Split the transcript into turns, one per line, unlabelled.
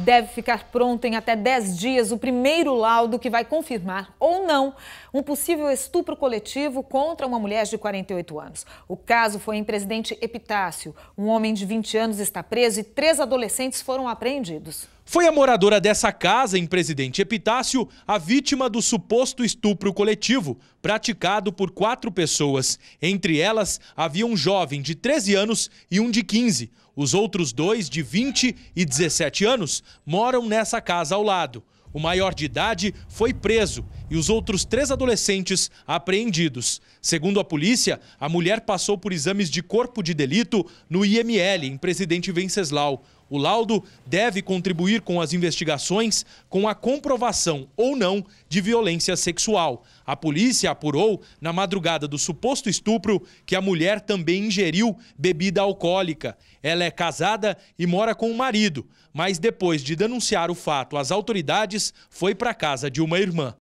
Deve ficar pronto em até 10 dias o primeiro laudo que vai confirmar ou não um possível estupro coletivo contra uma mulher de 48 anos. O caso foi em Presidente Epitácio. Um homem de 20 anos está preso e três adolescentes foram apreendidos.
Foi a moradora dessa casa, em Presidente Epitácio, a vítima do suposto estupro coletivo praticado por quatro pessoas. Entre elas, havia um jovem de 13 anos e um de 15. Os outros dois, de 20 e 17 anos, moram nessa casa ao lado. O maior de idade foi preso e os outros três adolescentes apreendidos. Segundo a polícia, a mulher passou por exames de corpo de delito no IML, em Presidente Venceslau. O laudo deve contribuir com as investigações com a comprovação ou não de violência sexual. A polícia apurou, na madrugada do suposto estupro, que a mulher também ingeriu bebida alcoólica. Ela é casada e mora com o marido, mas depois de denunciar o fato às autoridades, foi para casa de uma irmã.